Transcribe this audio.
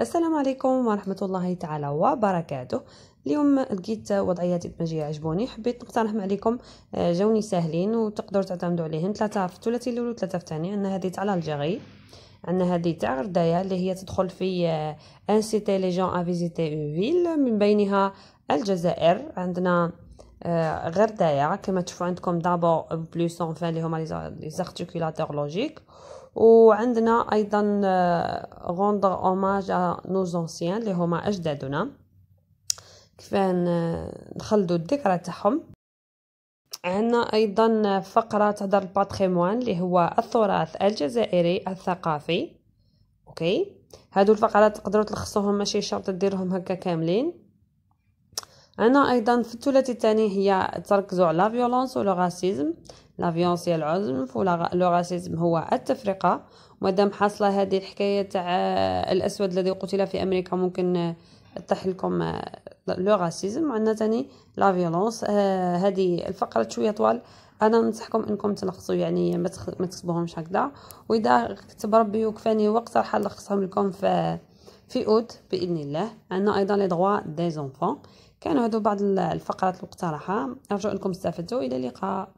السلام عليكم ورحمة الله تعالى وبركاته اليوم لقيت وضعيات إدمجية عجبوني حبيت نقترحهم عليكم آه، جوني ساهلين وتقدروا تعتمدوا عليهم ثلاثة في الثلاثي الأول وثلاثة في الثاني عندنا هذه تاع الجغي عندنا هذه تاع غردايا اللي هي تدخل في انسيتي لي جون افيزيتي فيل من بينها الجزائر عندنا آه، غردايا كما تشوفوا عندكم دابو بلوس فان اللي هما لي زارتيكولاتور لوجيك وعندنا ايضا غوندر اوماج نو زونسيان اللي هما اجدادنا كيف آه، نخلدوا الذكرى تاعهم عندنا ايضا آه، فقره تهضر الباتريموان اللي هو التراث الجزائري الثقافي اوكي هادو الفقرات تقدروا تلخصوهم ماشي شرط ديرهم هكا كاملين انا ايضا في الثلاثي الثاني هي تركزوا على فيولونس ولوغاسيزم لا فيولونس هي العنف ولوغاسيزم هو التفرقه مادام حاصله هذه الحكايه تاع آه، الاسود الذي قتل في امريكا ممكن تطيح آه، لكم آه، لو راسيزم عندنا ثاني لا فيولونس هذه الفقره شويه طوال انا ننصحكم انكم تلخصوا يعني ما تكتبوهمش هكذا واذا كتب ربي وكفاني وقت راح نلخصهم لكم في في اوت باذن الله عندنا ايضا لي دغوا دي زونفون كانوا هادو بعض الفقرات المقترحه ارجو انكم استفدتوا الى اللقاء